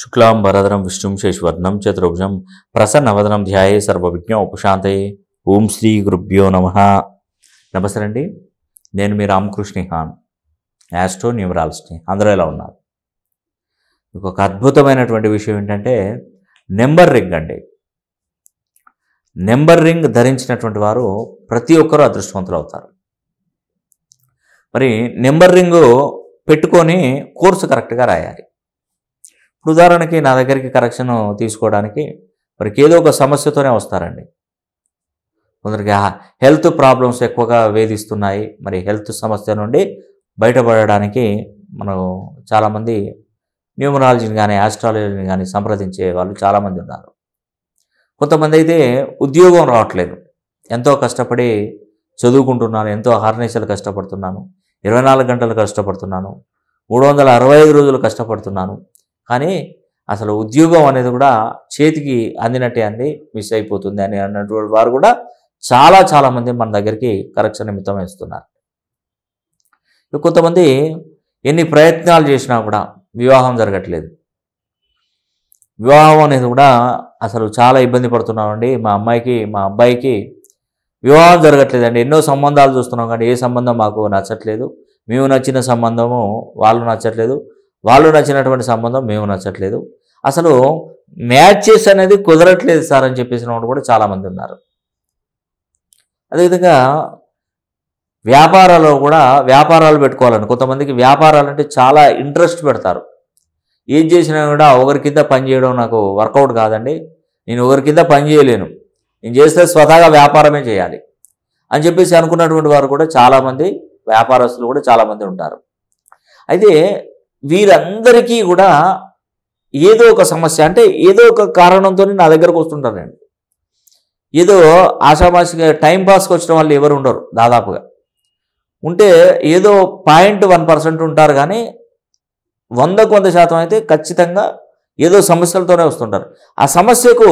శుక్లాం వరదరం విష్ణుం శేష్వర్ణం చతుర్భుజం ప్రసన్నవదనం ధ్యాయ సర్వవిజ్ఞ ఉపశాంతయే ఓం శ్రీ గురుభ్యో నమ నమస్తే అండి నేను మీ రామకృష్ణ హాన్ యాస్ట్రో న్యూమరాలజిస్ట్ని అందరూ ఎలా ఉన్నారు మీకు ఒక అద్భుతమైనటువంటి విషయం ఏంటంటే నెంబర్ రింగ్ అండి నెంబర్ రింగ్ ధరించినటువంటి వారు ప్రతి ఒక్కరూ అదృష్టవంతులు అవుతారు మరి నెంబర్ రింగు పెట్టుకొని కోర్సు కరెక్ట్గా రాయాలి ఇప్పుడు ఉదాహరణకి నా దగ్గరికి కరెక్షన్ తీసుకోవడానికి వారికి ఏదో ఒక సమస్యతోనే వస్తారండి కొందరికి హెల్త్ ప్రాబ్లమ్స్ ఎక్కువగా వేధిస్తున్నాయి మరి హెల్త్ సమస్య నుండి బయటపడడానికి మనం చాలామంది న్యూమరాలజీని కానీ ఆస్ట్రాలజీని కానీ సంప్రదించే వాళ్ళు చాలామంది ఉన్నారు కొంతమంది అయితే ఉద్యోగం రావట్లేదు ఎంతో కష్టపడి చదువుకుంటున్నాను ఎంతో హార్నేషలు కష్టపడుతున్నాను ఇరవై నాలుగు గంటలు కష్టపడుతున్నాను మూడు వందల అరవై ఐదు రోజులు కష్టపడుతున్నాను కానీ అసలు ఉద్యోగం అనేది కూడా చేతికి అందినట్టే అంది మిస్ అయిపోతుంది అని అన్నటువంటి వారు కూడా చాలా చాలామంది మన దగ్గరికి కరెక్షన్ నిమిత్తం వేస్తున్నారు కొంతమంది ఎన్ని ప్రయత్నాలు చేసినా కూడా వివాహం జరగట్లేదు వివాహం అనేది కూడా అసలు చాలా ఇబ్బంది పడుతున్నామండి మా అమ్మాయికి మా అబ్బాయికి వివాహం జరగట్లేదండి ఎన్నో సంబంధాలు చూస్తున్నాం కానీ ఏ సంబంధం మాకు నచ్చట్లేదు మేము నచ్చిన సంబంధము వాళ్ళు నచ్చట్లేదు వాళ్ళు నచ్చినటువంటి సంబంధం మేము నచ్చట్లేదు అసలు మ్యాచెస్ అనేది కుదరట్లేదు సార్ అని చెప్పేసిన వాళ్ళు కూడా చాలామంది ఉన్నారు అదేవిధంగా వ్యాపారాల్లో కూడా వ్యాపారాలు పెట్టుకోవాలని కొంతమందికి వ్యాపారాలు అంటే చాలా ఇంట్రెస్ట్ పెడతారు ఏం చేసినా కూడా ఒకరి కింద చేయడం నాకు వర్కౌట్ కాదండి నేను ఒకరి కింద చేయలేను నేను చేస్తే స్వతహాగా వ్యాపారమే చేయాలి అని చెప్పేసి అనుకున్నటువంటి వారు కూడా చాలామంది వ్యాపారస్తులు కూడా చాలామంది ఉంటారు అయితే వీరందరికీ కూడా ఏదో ఒక సమస్య అంటే ఏదో ఒక కారణంతో నా దగ్గరకు వస్తుంటారు నేను ఏదో ఆషామాషిగా టైంపాస్కి వచ్చిన వాళ్ళు ఎవరు ఉండరు దాదాపుగా ఉంటే ఏదో పాయింట్ వన్ పర్సెంట్ ఉంటారు కానీ వందకు వంద శాతం అయితే ఖచ్చితంగా ఏదో సమస్యలతోనే వస్తుంటారు ఆ సమస్యకు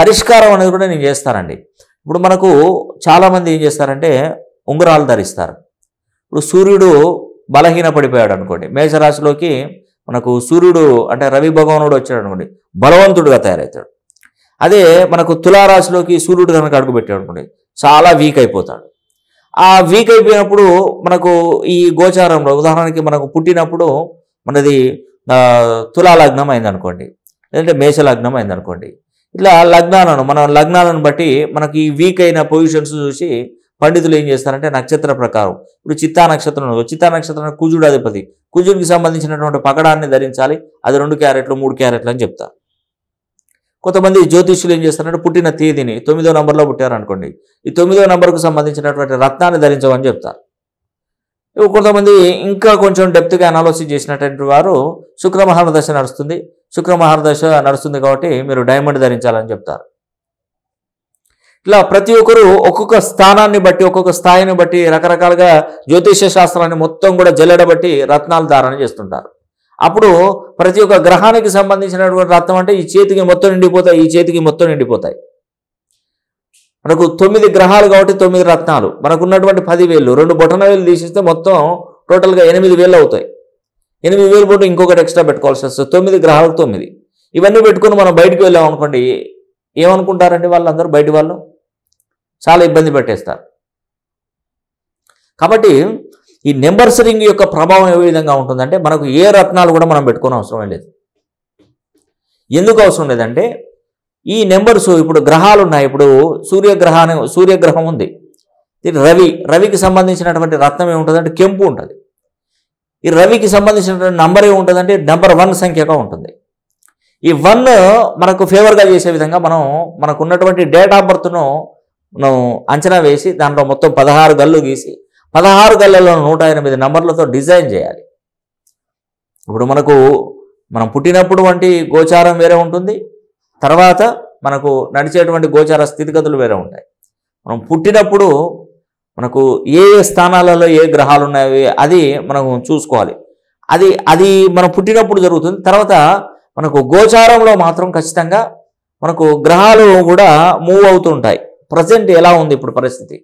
పరిష్కారం అనేది కూడా నేను చేస్తానండి ఇప్పుడు మనకు చాలామంది ఏం చేస్తారంటే ఉంగరాలు ధరిస్తారు ఇప్పుడు సూర్యుడు బలహీనపడిపోయాడు అనుకోండి మేషరాశిలోకి మనకు సూర్యుడు అంటే రవి భగవానుడు వచ్చాడు అనుకోండి బలవంతుడుగా తయారవుతాడు అదే మనకు తులారాశిలోకి సూర్యుడు కనుక అడుగుపెట్టాడు అనుకోండి చాలా వీక్ అయిపోతాడు ఆ వీక్ అయిపోయినప్పుడు మనకు ఈ గోచారంలో ఉదాహరణకి మనకు పుట్టినప్పుడు మనది తులాలగ్నం అయిందనుకోండి లేదంటే మేషలగ్నం అయిందనుకోండి ఇట్లా లగ్నాలను మన లగ్నాలను బట్టి మనకి వీక్ అయిన పొజిషన్స్ చూసి పండితులు ఏం చేస్తారంటే నక్షత్ర ప్రకారం ఇప్పుడు చిత్తా నక్షత్రం చిత్తా నక్షత్రం కుజుడు అధిపతి కుజుడికి సంబంధించినటువంటి పకడాన్ని ధరించాలి అది రెండు క్యారెట్లు మూడు క్యారెట్లు అని చెప్తారు కొంతమంది జ్యోతిష్యులు ఏం చేస్తారంటే పుట్టిన తేదీని తొమ్మిదో నంబర్లో పుట్టారనుకోండి ఈ తొమ్మిదో నంబర్కు సంబంధించినటువంటి రత్నాన్ని ధరించమని చెప్తారు కొంతమంది ఇంకా కొంచెం డెప్త్గా అనాలోసిస్ చేసినటువంటి వారు శుక్రమహారదశ నడుస్తుంది శుక్రమహారదశ నడుస్తుంది కాబట్టి మీరు డైమండ్ ధరించాలని చెప్తారు ఇట్లా ప్రతి ఒక్కరు ఒక్కొక్క స్థానాన్ని బట్టి ఒక్కొక్క స్థాయిని బట్టి రకరకాలుగా జ్యోతిష శాస్త్రాన్ని మొత్తం కూడా జల్లెడబట్టి రత్నాలు ధారణ చేస్తుంటారు అప్పుడు ప్రతి ఒక్క గ్రహానికి సంబంధించినటువంటి రత్నం అంటే ఈ చేతికి మొత్తం నిండిపోతాయి ఈ చేతికి మొత్తం నిండిపోతాయి మనకు తొమ్మిది గ్రహాలు కాబట్టి తొమ్మిది రత్నాలు మనకున్నటువంటి పదివేలు రెండు బొటన వేలు తీసిస్తే మొత్తం టోటల్గా ఎనిమిది వేలు అవుతాయి ఎనిమిది వేలు పోటీ ఇంకొకటి ఎక్స్ట్రా పెట్టుకోవాల్సి వస్తుంది తొమ్మిది గ్రహాలకు తొమ్మిది ఇవన్నీ పెట్టుకుని మనం బయటకు వెళ్ళాం అనుకోండి ఏమనుకుంటారండి వాళ్ళందరూ బయట వాళ్ళు చాలా ఇబ్బంది పెట్టేస్తారు కాబట్టి ఈ రింగ్ యొక్క ప్రభావం ఏ విధంగా ఉంటుందంటే మనకు ఏ రత్నాలు కూడా మనం పెట్టుకోని అవసరం లేదు ఎందుకు అవసరం లేదంటే ఈ నెంబర్స్ ఇప్పుడు గ్రహాలు ఉన్నాయి ఇప్పుడు సూర్యగ్రహాన్ని సూర్యగ్రహం ఉంది రవి రవికి సంబంధించినటువంటి రత్నం ఏముంటుందంటే కెంపు ఉంటుంది ఈ రవికి సంబంధించినటువంటి నంబర్ ఏముంటుందంటే నెంబర్ వన్ సంఖ్యగా ఉంటుంది ఈ వన్ మనకు ఫేవర్గా చేసే విధంగా మనం మనకున్నటువంటి డేట్ ఆఫ్ బర్త్ను మనం అంచనా వేసి దాంట్లో మొత్తం పదహారు గల్లు గీసి పదహారు గల్లలో నూట ఎనిమిది నంబర్లతో డిజైన్ చేయాలి ఇప్పుడు మనకు మనం పుట్టినప్పుడు వంటి గోచారం వేరే ఉంటుంది తర్వాత మనకు నడిచేటువంటి గోచార స్థితిగతులు వేరే ఉంటాయి మనం పుట్టినప్పుడు మనకు ఏ ఏ స్థానాలలో ఏ గ్రహాలు ఉన్నాయి అది మనం చూసుకోవాలి అది అది మనం పుట్టినప్పుడు జరుగుతుంది తర్వాత మనకు గోచారంలో మాత్రం ఖచ్చితంగా మనకు గ్రహాలు కూడా మూవ్ అవుతుంటాయి ప్రజెంట్ ఎలా ఉంది ఇప్పుడు పరిస్థితి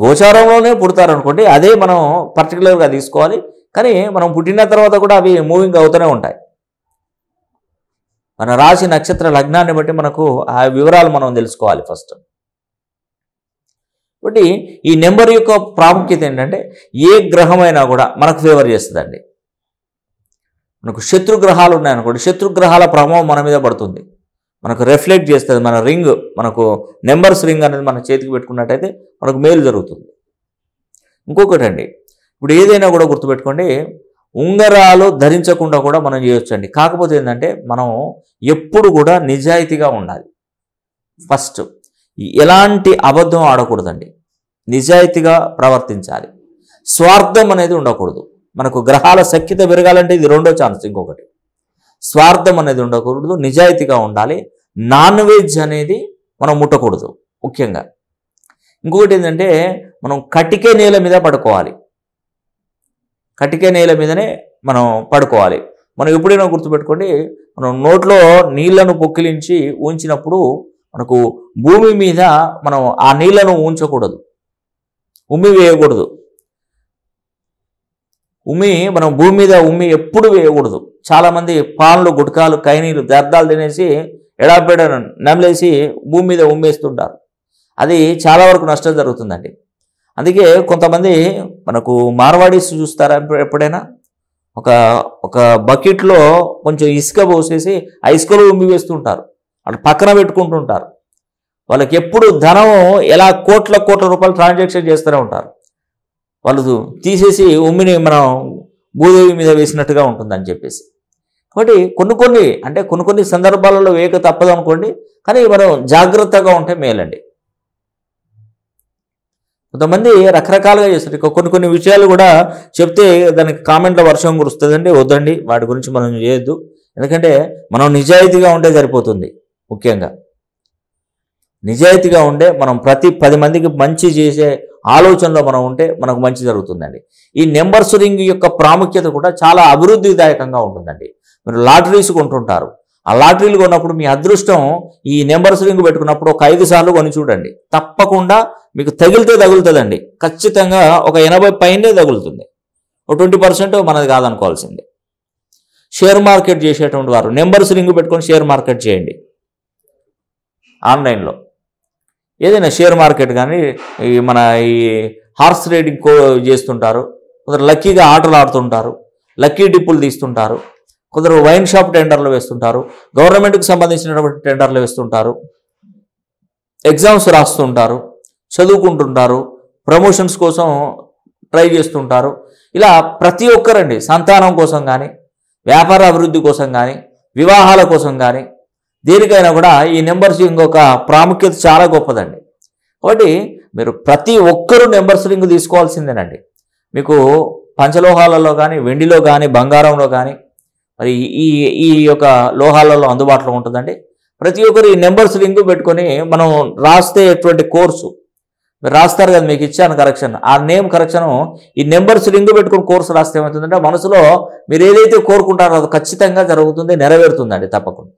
గోచారంలోనే పుడతారనుకోండి అదే మనం పర్టికులర్గా తీసుకోవాలి కానీ మనం పుట్టిన తర్వాత కూడా అవి మూవింగ్ అవుతూనే ఉంటాయి మన రాశి నక్షత్ర లగ్నాన్ని బట్టి మనకు ఆ వివరాలు మనం తెలుసుకోవాలి ఫస్ట్ కాబట్టి ఈ నెంబర్ యొక్క ప్రాముఖ్యత ఏంటంటే ఏ గ్రహమైనా కూడా మనకు ఫేవర్ చేస్తుందండి మనకు శత్రుగ్రహాలు ఉన్నాయనుకోండి శత్రుగ్రహాల ప్రభావం మన మీద పడుతుంది మనకు రిఫ్లెక్ట్ చేస్తుంది మన రింగ్ మనకు నెంబర్స్ రింగ్ అనేది మన చేతికి పెట్టుకున్నట్టయితే మనకు మేలు జరుగుతుంది ఇంకొకటి అండి ఇప్పుడు ఏదైనా కూడా గుర్తుపెట్టుకోండి ఉంగరాలు ధరించకుండా కూడా మనం చేయొచ్చండి కాకపోతే ఏంటంటే మనం ఎప్పుడు కూడా నిజాయితీగా ఉండాలి ఫస్ట్ ఎలాంటి అబద్ధం ఆడకూడదండి నిజాయితీగా ప్రవర్తించాలి స్వార్థం అనేది ఉండకూడదు మనకు గ్రహాల సఖ్యత పెరగాలంటే ఇది రెండో ఛాన్స్ ఇంకొకటి స్వార్థం అనేది ఉండకూడదు నిజాయితీగా ఉండాలి నాన్ వెజ్ అనేది మనం ముట్టకూడదు ముఖ్యంగా ఇంకొకటి ఏంటంటే మనం కటికే నేల మీద పడుకోవాలి కటికే నేల మీదనే మనం పడుకోవాలి మనం ఎప్పుడైనా గుర్తుపెట్టుకోండి మనం నోట్లో నీళ్లను పొక్కిలించి ఉంచినప్పుడు మనకు భూమి మీద మనం ఆ నీళ్లను ఉంచకూడదు ఉమ్మి వేయకూడదు ఉమ్మి మనం భూమి మీద ఉమ్మి ఎప్పుడు వేయకూడదు చాలామంది పాన్లు గుట్కాలు కైనీలు దర్దాలు తినేసి ఎడాపెడను నెమలేసి భూమి మీద ఉమ్మేస్తుంటారు అది చాలా వరకు నష్టం జరుగుతుందండి అందుకే కొంతమంది మనకు మార్వాడీస్ చూస్తారా ఎప్పుడైనా ఒక ఒక బకెట్లో కొంచెం ఇసుక పోసేసి ఆ ఇసుకలో ఉమ్మి వేస్తుంటారు అటు పక్కన పెట్టుకుంటుంటారు వాళ్ళకి ఎప్పుడు ధనం ఎలా కోట్ల కోట్ల రూపాయలు ట్రాన్సాక్షన్ చేస్తూనే ఉంటారు వాళ్ళు తీసేసి ఉమ్మిని మనం భూదేవి మీద వేసినట్టుగా ఉంటుందని చెప్పేసి కాబట్టి కొన్ని కొన్ని అంటే కొన్ని కొన్ని సందర్భాలలో వేక తప్పదు అనుకోండి కానీ మనం జాగ్రత్తగా ఉంటే మేలండి కొంతమంది రకరకాలుగా చేస్తారు కొన్ని కొన్ని విషయాలు కూడా చెప్తే దానికి కామెంట్ల వర్షం కురుస్తుందండి వద్దండి వాటి గురించి మనం చేయొద్దు ఎందుకంటే మనం నిజాయితీగా ఉంటే సరిపోతుంది ముఖ్యంగా నిజాయితీగా ఉండే మనం ప్రతి పది మందికి మంచి చేసే ఆలోచనలో మనం ఉంటే మనకు మంచి జరుగుతుందండి ఈ నెంబర్ సురింగ్ యొక్క ప్రాముఖ్యత కూడా చాలా అభివృద్ధిదాయకంగా ఉంటుందండి మీరు లాటరీస్ కొంటుంటారు ఆ లాటరీలు కొన్నప్పుడు మీ అదృష్టం ఈ నెంబర్స్ రింగ్ పెట్టుకున్నప్పుడు ఒక ఐదు సార్లు కొని చూడండి తప్పకుండా మీకు తగిలితే తగులుతుందండి ఖచ్చితంగా ఒక ఎనభై పైనే తగులుతుంది ఒక ట్వంటీ పర్సెంట్ మనది కాదనుకోవాల్సింది షేర్ మార్కెట్ చేసేటువంటి వారు నెంబర్స్ రింగ్ పెట్టుకొని షేర్ మార్కెట్ చేయండి ఆన్లైన్లో ఏదైనా షేర్ మార్కెట్ కానీ ఈ మన ఈ హార్స్ రైడింగ్ చేస్తుంటారు లక్కీగా ఆటలు ఆడుతుంటారు లక్కీ డిప్పులు తీస్తుంటారు కొందరు వైన్ షాప్ టెండర్లు వేస్తుంటారు గవర్నమెంట్కి సంబంధించినటువంటి టెండర్లు వేస్తుంటారు ఎగ్జామ్స్ రాస్తుంటారు చదువుకుంటుంటారు ప్రమోషన్స్ కోసం ట్రై చేస్తుంటారు ఇలా ప్రతి ఒక్కరండి సంతానం కోసం కానీ వ్యాపార అభివృద్ధి కోసం కానీ వివాహాల కోసం కానీ దేనికైనా కూడా ఈ నెంబర్స్ ఇంకొక ప్రాముఖ్యత చాలా గొప్పదండి కాబట్టి మీరు ప్రతి ఒక్కరూ నెంబర్స్ రింగ్ తీసుకోవాల్సిందేనండి మీకు పంచలోహాలలో కానీ వెండిలో కానీ బంగారంలో కానీ మరి ఈ ఈ యొక్క లోహాలలో అందుబాటులో ఉంటుందండి ప్రతి ఒక్కరు ఈ నెంబర్స్ లింక్ పెట్టుకొని మనం రాస్తే ఎటువంటి కోర్సు మీరు రాస్తారు కదా మీకు ఇచ్చాను కరెక్షన్ ఆ నేమ్ కరెక్షన్ ఈ నెంబర్స్ లింక్ పెట్టుకుని కోర్సు రాస్తే ఏమవుతుందంటే మనసులో మీరు ఏదైతే కోరుకుంటారో అది ఖచ్చితంగా జరుగుతుంది నెరవేరుతుందండి తప్పకుండా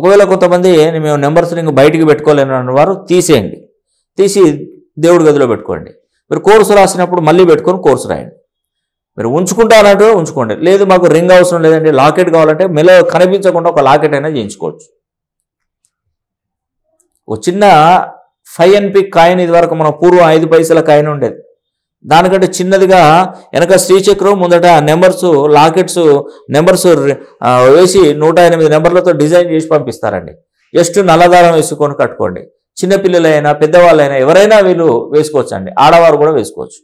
ఒకవేళ కొంతమంది మేము నెంబర్స్ లింక్ బయటికి పెట్టుకోలేని వారు తీసేయండి తీసి దేవుడి గదిలో పెట్టుకోండి మీరు కోర్సు రాసినప్పుడు మళ్ళీ పెట్టుకొని కోర్సు రాయండి మీరు ఉంచుకుంటానంటే ఉంచుకోండి లేదు మాకు రింగ్ అవసరం లేదండి లాకెట్ కావాలంటే మెల కనిపించకుండా ఒక లాకెట్ అయినా చేయించుకోవచ్చు ఒక చిన్న ఫైవ్ ఎన్పి కాయిన్ ఇది వరకు మన పూర్వం ఐదు పైసల కాయిన్ ఉండేది దానికంటే చిన్నదిగా వెనక శ్రీచక్రం ముందట నెంబర్స్ లాకెట్స్ నెంబర్స్ వేసి నూట ఎనిమిది నెంబర్లతో డిజైన్ చేసి పంపిస్తారండి జస్ట్ నల్లదారం వేసుకొని కట్టుకోండి చిన్నపిల్లలైనా పెద్దవాళ్ళైనా ఎవరైనా వీళ్ళు వేసుకోవచ్చు అండి ఆడవారు కూడా వేసుకోవచ్చు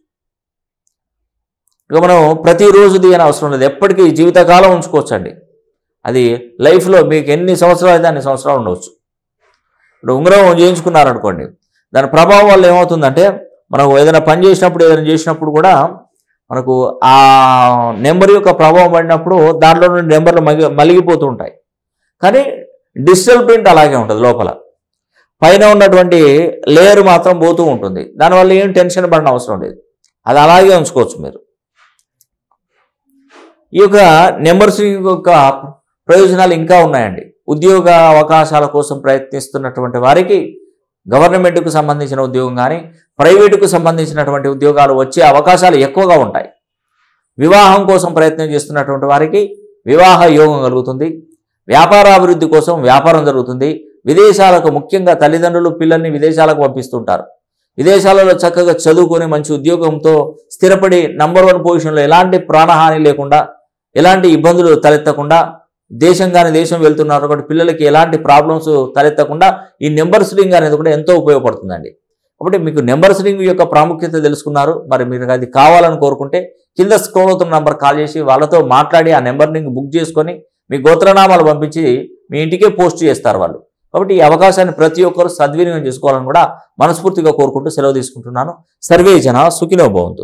ఇక మనం ప్రతిరోజు దిగని అవసరం లేదు ఎప్పటికీ జీవితకాలం ఉంచుకోవచ్చండి అది లైఫ్లో మీకు ఎన్ని సంవత్సరాలు అయితే అన్ని సంవత్సరాలు ఉండవచ్చు ఇప్పుడు ఉంగరం చేయించుకున్నారనుకోండి దాని ప్రభావం వల్ల ఏమవుతుందంటే మనం ఏదైనా పని చేసినప్పుడు ఏదైనా చేసినప్పుడు కూడా మనకు ఆ నెంబర్ యొక్క ప్రభావం పడినప్పుడు దాంట్లో నుండి నెంబర్లు మగి మలిగిపోతూ ఉంటాయి కానీ డిజిటల్ ప్రింట్ అలాగే ఉంటుంది లోపల పైన ఉన్నటువంటి లేయర్ మాత్రం పోతూ ఉంటుంది దానివల్ల ఏం టెన్షన్ పడిన అవసరం లేదు అది అలాగే ఉంచుకోవచ్చు మీరు ఈ యొక్క నెంబర్స్ యొక్క ప్రయోజనాలు ఇంకా ఉన్నాయండి ఉద్యోగ అవకాశాల కోసం ప్రయత్నిస్తున్నటువంటి వారికి గవర్నమెంట్కు సంబంధించిన ఉద్యోగం కానీ ప్రైవేటుకు సంబంధించినటువంటి ఉద్యోగాలు వచ్చే అవకాశాలు ఎక్కువగా ఉంటాయి వివాహం కోసం ప్రయత్నం చేస్తున్నటువంటి వారికి వివాహ యోగం కలుగుతుంది వ్యాపారాభివృద్ధి కోసం వ్యాపారం జరుగుతుంది విదేశాలకు ముఖ్యంగా తల్లిదండ్రులు పిల్లల్ని విదేశాలకు పంపిస్తుంటారు విదేశాలలో చక్కగా చదువుకొని మంచి ఉద్యోగంతో స్థిరపడి నంబర్ వన్ పొజిషన్లో ఎలాంటి ప్రాణహాని లేకుండా ఎలాంటి ఇబ్బందులు తలెత్తకుండా దేశం కానీ దేశం వెళ్తున్నారు కాబట్టి పిల్లలకి ఎలాంటి ప్రాబ్లమ్స్ తలెత్తకుండా ఈ నెంబర్ స్ట్రింగ్ అనేది కూడా ఎంతో ఉపయోగపడుతుందండి కాబట్టి మీకు నెంబర్ స్ట్రింగ్ యొక్క ప్రాముఖ్యత తెలుసుకున్నారు మరి మీరు అది కావాలని కోరుకుంటే కింద స్క్రోల్ అవుతున్న నెంబర్ కాల్ చేసి వాళ్ళతో మాట్లాడి ఆ నెంబర్ని బుక్ చేసుకొని మీ గోత్రనామాలు పంపించి మీ ఇంటికే పోస్ట్ చేస్తారు వాళ్ళు కాబట్టి ఈ అవకాశాన్ని ప్రతి ఒక్కరు సద్వినియోగం చేసుకోవాలని కూడా మనస్ఫూర్తిగా కోరుకుంటూ సెలవు తీసుకుంటున్నాను సర్వే జన సుఖినోభవంతు